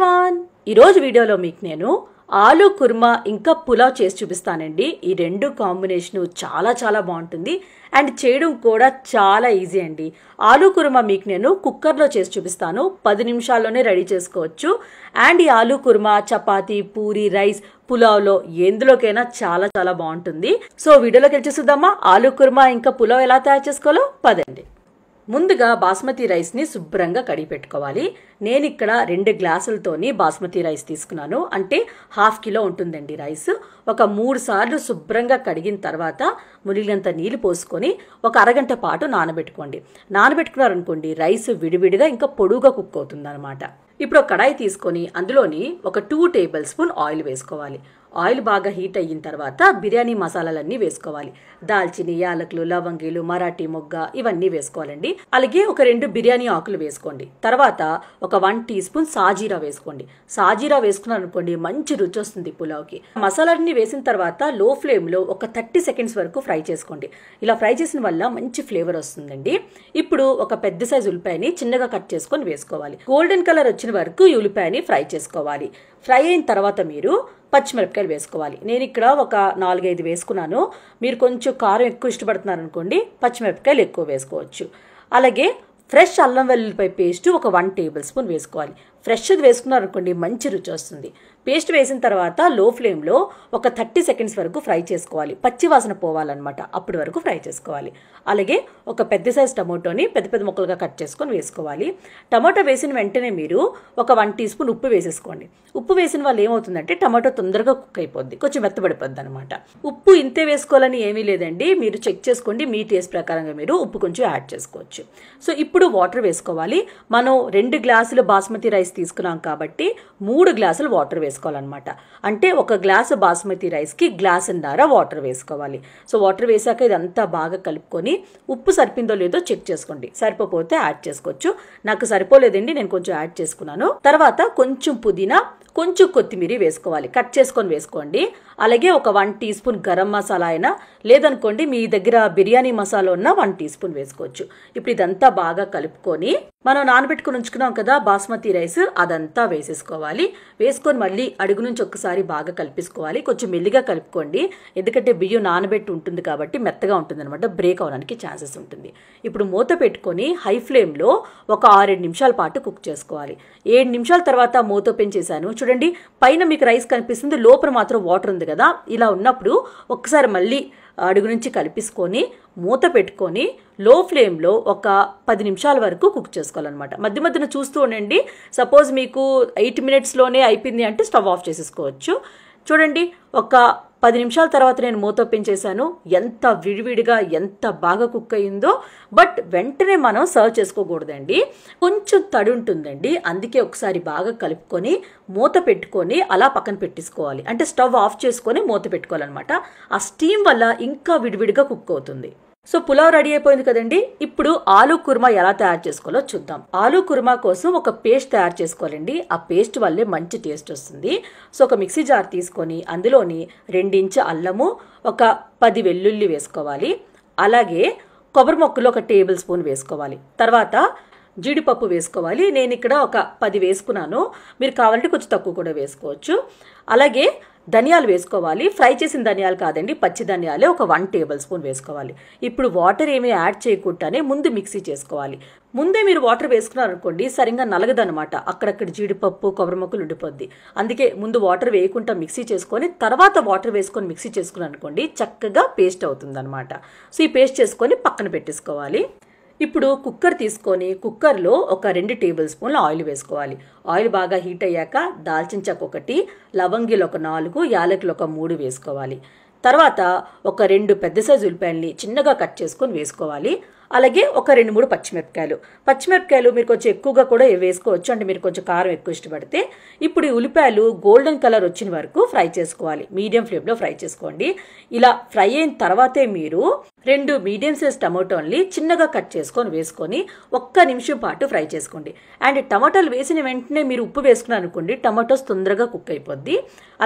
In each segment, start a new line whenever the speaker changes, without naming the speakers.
everyone ఈరోజు వీడియోలో మీకు నేను ఆలు కుర్మా ఇంకా పులావ్ చేసి చూపిస్తానండి ఈ రెండు కాంబినేషన్ చాలా చాలా బాగుంటుంది అండ్ చేయడం కూడా చాలా ఈజీ అండి ఆలు కుర్మా మీకు నేను కుక్కర్లో చేసి చూపిస్తాను పది నిమిషాల్లోనే రెడీ చేసుకోవచ్చు అండ్ ఈ ఆలు కుర్మా చపాతి పూరి రైస్ పులావ్లో ఎందులోకైనా చాలా చాలా బాగుంటుంది సో వీడియోలోకి వెళ్ళి చూద్దామా ఆలు కుర్మా ఇంకా పులావ్ ఎలా తయారు చేసుకోవాలో పదండి ముందుగా బాస్మతి రైస్ని శుభ్రంగా కడిగి పెట్టుకోవాలి నేను ఇక్కడ రెండు గ్లాసులతోని బాస్మతి రైస్ తీసుకున్నాను అంటే హాఫ్ కిలో ఉంటుందండి రైస్ ఒక మూడు సార్లు శుభ్రంగా కడిగిన తర్వాత మునిగినంత నీళ్ళు పోసుకొని ఒక అరగంట పాటు నానబెట్టుకోండి నానబెట్టుకున్నారనుకోండి రైస్ విడివిడిగా ఇంకా పొడుగా కుక్ అవుతుందన్నమాట ఇప్పుడు ఒక కడాయి తీసుకొని అందులోని ఒక టూ టేబుల్ స్పూన్ ఆయిల్ వేసుకోవాలి ఆయిల్ బాగా హీట్ అయిన తర్వాత బిర్యానీ మసాలాలన్నీ వేసుకోవాలి దాల్చిని యాలకులు లవంగిలు మరాఠీ మొగ్గ ఇవన్నీ వేసుకోవాలండి అలాగే ఒక రెండు బిర్యానీ ఆకులు వేసుకోండి తర్వాత ఒక వన్ టీ స్పూన్ సాజీరా వేసుకోండి సాజీరా వేసుకున్నారు అనుకోండి మంచి రుచి వస్తుంది పులావ్కి మసాలాన్ని వేసిన తర్వాత లో ఫ్లేమ్లో ఒక థర్టీ సెకండ్స్ వరకు ఫ్రై చేసుకోండి ఇలా ఫ్రై చేసిన వల్ల మంచి ఫ్లేవర్ వస్తుందండి ఇప్పుడు ఒక పెద్ద సైజు ఉల్లిపాయని చిన్నగా కట్ చేసుకొని వేసుకోవాలి గోల్డెన్ కలర్ వచ్చిన వరకు ఈ ఉల్లిపాయని ఫ్రై చేసుకోవాలి ఫ్రై అయిన తర్వాత మీరు పచ్చిమిరపకాయలు వేసుకోవాలి నేను ఇక్కడ ఒక నాలుగైదు వేసుకున్నాను మీరు కొంచెం కారం ఎక్కువ ఇష్టపడుతున్నారు అనుకోండి పచ్చిమిరపకాయలు ఎక్కువ వేసుకోవచ్చు అలాగే ఫ్రెష్ అల్లం వెల్లుల్లిపాయ పేస్ట్ ఒక వన్ టేబుల్ స్పూన్ వేసుకోవాలి ఫ్రెష్ది వేసుకున్నారు అనుకోండి మంచి రుచి వస్తుంది పేస్ట్ వేసిన తర్వాత లో ఫ్లేమ్లో ఒక థర్టీ సెకండ్స్ వరకు ఫ్రై చేసుకోవాలి పచ్చి వాసన పోవాలన్నమాట అప్పటి వరకు ఫ్రై చేసుకోవాలి అలాగే ఒక పెద్ద సైజ్ టమాటోని పెద్ద పెద్ద ముక్కలుగా కట్ చేసుకొని వేసుకోవాలి టమాటో వేసిన వెంటనే మీరు ఒక వన్ టీ స్పూన్ ఉప్పు వేసేసుకోండి ఉప్పు వేసిన వాళ్ళు ఏమవుతుందంటే టమాటో తొందరగా కుక్ అయిపోద్ది కొంచెం మెత్తబడిపోద్ది అనమాట ఉప్పు ఇంతే వేసుకోవాలని ఏమీ లేదండి మీరు చెక్ చేసుకోండి మీ టేస్ట్ ప్రకారంగా మీరు ఉప్పు కొంచెం యాడ్ చేసుకోవచ్చు సో ఇప్పుడు వాటర్ వేసుకోవాలి మనం రెండు గ్లాసులు బాస్మతి రైస్ రైస్ తీసుకున్నాం కాబట్టి మూడు గ్లాసులు వాటర్ వేసుకోవాలన్నమాట అంటే ఒక గ్లాసు బాస్మతి రైస్కి గ్లాసున్నర వాటర్ వేసుకోవాలి సో వాటర్ వేసాక ఇదంతా బాగా కలుపుకొని ఉప్పు సరిపిందో లేదో చెక్ చేసుకోండి సరిపోతే యాడ్ చేసుకోవచ్చు నాకు సరిపోలేదండి నేను కొంచెం యాడ్ చేసుకున్నాను తర్వాత కొంచెం పుదీనా కొంచెం కొత్తిమీర వేసుకోవాలి కట్ చేసుకొని వేసుకోండి అలాగే ఒక one teaspoon garam masala అయినా లేదనుకోండి మీ దగ్గర బిర్యానీ మసాలా ఉన్నా వన్ టీ స్పూన్ వేసుకోవచ్చు ఇప్పుడు ఇదంతా బాగా కలుపుకొని మనం నానబెట్టుకుని ఉంచుకున్నాం కదా బాస్మతి రైస్ అదంతా వేసేసుకోవాలి వేసుకొని మళ్ళీ అడుగు నుంచి ఒక్కసారి బాగా కలిపేసుకోవాలి కొంచెం మెల్లిగా కలుపుకోండి ఎందుకంటే బియ్యం నానబెట్టి ఉంటుంది కాబట్టి మెత్తగా ఉంటుంది అనమాట బ్రేక్ అవడానికి ఛాన్సెస్ ఉంటుంది ఇప్పుడు మూత పెట్టుకొని హై ఫ్లేమ్లో ఒక ఆరేడు నిమిషాల పాటు కుక్ చేసుకోవాలి ఏడు నిమిషాల తర్వాత మూత ఓపెన్ చేశాను చూడండి పైన మీకు రైస్ కనిపిస్తుంది లోపల మాత్రం వాటర్ ఉంది కదా ఇలా ఉన్నప్పుడు ఒక్కసారి మళ్ళీ అడుగు నుంచి కలిపేసుకొని మూత పెట్టుకొని లో ఫ్లేమ్లో ఒక పది నిమిషాల వరకు కుక్ చేసుకోవాలన్నమాట మధ్య మధ్యన చూస్తూ ఉండండి సపోజ్ మీకు ఎయిట్ మినిట్స్లోనే అయిపోయింది అంటే స్టవ్ ఆఫ్ చేసేసుకోవచ్చు చూడండి ఒక పది నిమిషాల తర్వాత నేను ఓపెన్ చేశాను ఎంత విడివిడిగా ఎంత బాగా కుక్ అయిందో బట్ వెంటనే మనం సర్వ్ చేసుకోకూడదండి కొంచెం తడి ఉంటుందండి అందుకే ఒకసారి బాగా కలుపుకొని మూత పెట్టుకొని అలా పక్కన పెట్టేసుకోవాలి అంటే స్టవ్ ఆఫ్ చేసుకొని మూత పెట్టుకోవాలన్నమాట ఆ స్టీమ్ వల్ల ఇంకా విడివిడిగా కుక్ అవుతుంది సో పులావ్ రెడీ అయిపోయింది కదండి ఇప్పుడు ఆలూ కుర్మా ఎలా తయారు చేసుకోవాలో చూద్దాం ఆలూ కుర్మా కోసం ఒక పేస్ట్ తయారు చేసుకోవాలండి ఆ పేస్ట్ వల్లే మంచి టేస్ట్ వస్తుంది సో ఒక మిక్సీ జార్ తీసుకొని అందులోని రెండించి అల్లము ఒక పది వెల్లుల్లి వేసుకోవాలి అలాగే కొబ్బరి మొక్కలు ఒక టేబుల్ స్పూన్ వేసుకోవాలి తర్వాత జీడిపప్పు వేసుకోవాలి నేను ఇక్కడ ఒక పది వేసుకున్నాను మీరు కావాలంటే కొంచెం తక్కువ కూడా వేసుకోవచ్చు అలాగే ధనియాలు వేసుకోవాలి ఫ్రై చేసిన ధనియాలు కాదండి పచ్చి ధనియాలే ఒక వన్ టేబుల్ స్పూన్ వేసుకోవాలి ఇప్పుడు వాటర్ ఏమీ యాడ్ చేయకుండానే ముందు మిక్సీ చేసుకోవాలి ముందే మీరు వాటర్ వేసుకున్నారనుకోండి సరిగ్గా నలగదనమాట అక్కడక్కడ జీడిపప్పు కొబ్బరి మొక్కలు ఉండిపోద్ది అందుకే ముందు వాటర్ వేయకుండా మిక్సీ చేసుకొని తర్వాత వాటర్ వేసుకొని మిక్సీ చేసుకున్నారనుకోండి చక్కగా పేస్ట్ అవుతుందనమాట సో ఈ పేస్ట్ చేసుకొని పక్కన పెట్టేసుకోవాలి ఇప్పుడు కుక్కర్ తీసుకొని కుక్కర్లో ఒక రెండు టేబుల్ స్పూన్ల ఆయిల్ వేసుకోవాలి ఆయిల్ బాగా హీట్ అయ్యాక దాల్చిన చెక్క ఒకటి లవంగిలు ఒక నాలుగు యాలకులు ఒక మూడు వేసుకోవాలి తర్వాత ఒక రెండు పెద్ద సైజు ఉల్లిపాయల్ని చిన్నగా కట్ చేసుకొని వేసుకోవాలి అలాగే ఒక రెండు మూడు పచ్చిమిరపకాయలు పచ్చిమిరపకాయలు మీరు కొంచెం ఎక్కువగా కూడా వేసుకోవచ్చు అంటే మీరు కొంచెం కారం ఎక్కువ ఇష్టపడితే ఇప్పుడు ఈ ఉల్లిపాయలు గోల్డెన్ కలర్ వచ్చిన వరకు ఫ్రై చేసుకోవాలి మీడియం ఫ్లేమ్లో ఫ్రై చేసుకోండి ఇలా ఫ్రై అయిన తర్వాతే మీరు రెండు మీడియం సైజ్ టమాటోల్ని చిన్నగా కట్ చేసుకొని వేసుకొని ఒక్క నిమిషం పాటు ఫ్రై చేసుకోండి అండ్ టమాటాలు వేసిన వెంటనే మీరు ఉప్పు వేసుకున్నారు అనుకోండి టమాటోస్ తొందరగా కుక్ అయిపోద్ది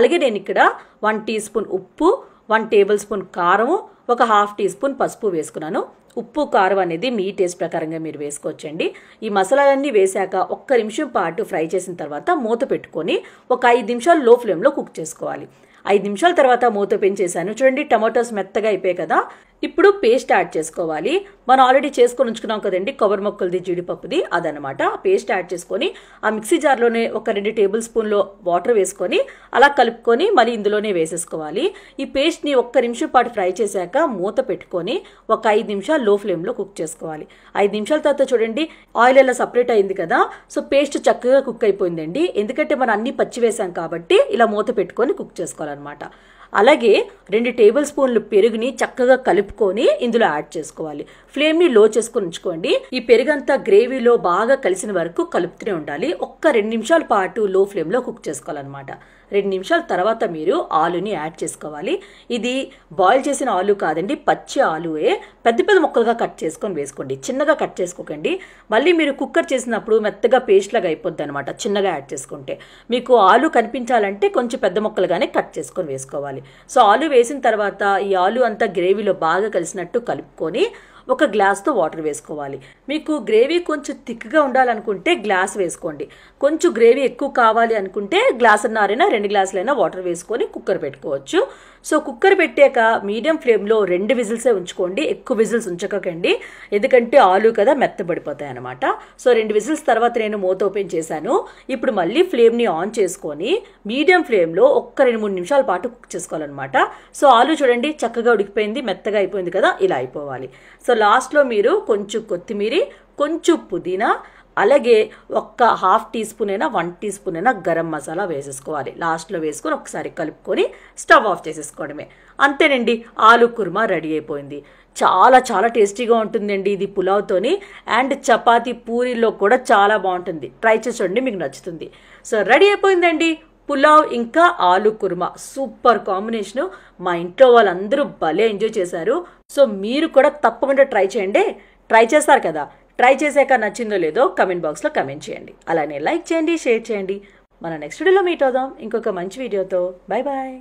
అలాగే నేను ఇక్కడ వన్ టీ స్పూన్ ఉప్పు వన్ టేబుల్ స్పూన్ కారము ఒక హాఫ్ టీ స్పూన్ పసుపు వేసుకున్నాను ఉప్పు కారం అనేది మీ టేస్ట్ ప్రకారంగా మీరు వేసుకోవచ్చండి ఈ మసాలాలన్నీ వేశాక ఒక్క నిమిషం పాటు ఫ్రై చేసిన తర్వాత మూత పెట్టుకొని ఒక ఐదు నిమిషాలు లో ఫ్లేమ్లో కుక్ చేసుకోవాలి ఐదు నిమిషాల తర్వాత మూత పెంచేశాను చూడండి టమాటోస్ మెత్తగా అయిపోయాయి కదా ఇప్పుడు పేస్ట్ యాడ్ చేసుకోవాలి మనం ఆల్రెడీ చేసుకొని ఉంచుకున్నాం కదండి కొబ్బరి మొక్కలది జీడిపప్పుది అదనమాట పేస్ట్ యాడ్ చేసుకొని ఆ మిక్సీ జార్లోనే ఒక రెండు టేబుల్ స్పూన్లో వాటర్ వేసుకొని అలా కలుపుకొని మళ్ళీ ఇందులోనే వేసేసుకోవాలి ఈ పేస్ట్ని ఒక్క నిమిషం పాటు ఫ్రై చేశాక మూత పెట్టుకొని ఒక ఐదు నిమిషాలు లో ఫ్లేమ్లో కుక్ చేసుకోవాలి ఐదు నిమిషాల తర్వాత చూడండి ఆయిల్ ఎలా సపరేట్ అయింది కదా సో పేస్ట్ చక్కగా కుక్ అయిపోయిందండి ఎందుకంటే మనం అన్ని పచ్చి వేసాం కాబట్టి ఇలా మూత పెట్టుకొని కుక్ చేసుకోవాలన్నమాట అలాగే రెండు టేబుల్ స్పూన్లు పెరుగుని చక్కగా కలుపుకొని ఇందులో యాడ్ చేసుకోవాలి ఫ్లేమ్ని లో చేసుకుని ఉంచుకోండి ఈ పెరుగంతా గ్రేవీలో బాగా కలిసిన వరకు కలుపుతూనే ఉండాలి ఒక్క రెండు నిమిషాల పాటు లో ఫ్లేమ్లో కుక్ చేసుకోవాలన్నమాట రెండు నిమిషాల తర్వాత మీరు ఆలుని యాడ్ చేసుకోవాలి ఇది బాయిల్ చేసిన ఆలు కాదండి పచ్చి ఆలువే పెద్ద పెద్ద ముక్కలుగా కట్ చేసుకొని వేసుకోండి చిన్నగా కట్ చేసుకోకండి మళ్ళీ మీరు కుక్కర్ చేసినప్పుడు మెత్తగా పేస్ట్ లాగా అయిపోద్ది అనమాట చిన్నగా యాడ్ చేసుకుంటే మీకు ఆలు కనిపించాలంటే కొంచెం పెద్ద ముక్కలుగానే కట్ చేసుకొని వేసుకోవాలి సో ఆలు వేసిన తర్వాత ఈ ఆలు అంతా గ్రేవీలో బాగా కలిసినట్టు కలుపుకొని ఒక గ్లాస్తో వాటర్ వేసుకోవాలి మీకు గ్రేవీ కొంచెం థిక్గా ఉండాలనుకుంటే గ్లాస్ వేసుకోండి కొంచెం గ్రేవీ ఎక్కువ కావాలి అనుకుంటే గ్లాసున్నారైనా రెండు గ్లాసులైనా వాటర్ వేసుకొని కుక్కర్ పెట్టుకోవచ్చు సో కుక్కర్ పెట్టాక మీడియం ఫ్లేమ్లో రెండు విజిల్సే ఉంచుకోండి ఎక్కువ విజిల్స్ ఉంచకండి ఎందుకంటే ఆలు కదా మెత్తబడిపోతాయి అనమాట సో రెండు విజిల్స్ తర్వాత నేను మూత ఓపెన్ చేశాను ఇప్పుడు మళ్ళీ ఫ్లేమ్ని ఆన్ చేసుకొని మీడియం ఫ్లేమ్లో ఒక్క రెండు మూడు నిమిషాల పాటు కుక్ చేసుకోవాలన్నమాట సో ఆలు చూడండి చక్కగా ఉడికిపోయింది మెత్తగా అయిపోయింది కదా ఇలా అయిపోవాలి సో సో లాస్ట్లో మీరు కొంచెం కొత్తిమీర కొంచెం పుదీనా అలాగే ఒక్క హాఫ్ టీ స్పూన్ అయినా వన్ టీ స్పూన్ అయినా గరం మసాలా వేసేసుకోవాలి లాస్ట్లో వేసుకొని ఒకసారి కలుపుకొని స్టవ్ ఆఫ్ చేసేసుకోవడమే అంతేనండి ఆలు కుర్మా రెడీ అయిపోయింది చాలా చాలా టేస్టీగా ఉంటుందండి ఇది పులావ్తోని అండ్ చపాతీ పూరీలో కూడా చాలా బాగుంటుంది ట్రై చేసి చూడండి మీకు నచ్చుతుంది సో రెడీ అయిపోయిందండి పులావ్ ఇంకా ఆలు కుర్మా సూపర్ కాంబినేషన్ మా ఇంట్లో వాళ్ళందరూ భలే ఎంజాయ్ చేశారు సో మీరు కూడా తప్పకుండా ట్రై చేయండి ట్రై చేస్తారు కదా ట్రై చేశాక నచ్చిందో లేదో కమెంట్ బాక్స్లో కమెంట్ చేయండి అలానే లైక్ చేయండి షేర్ చేయండి మన నెక్స్ట్ వీడియోలో మీట్ అవుదాం ఇంకొక మంచి వీడియోతో బాయ్ బాయ్